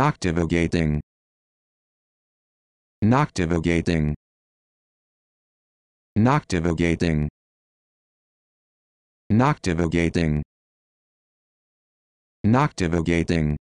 Noctivogating. Noctivogating. Noctivogating. Noctivogating. Noctivogating.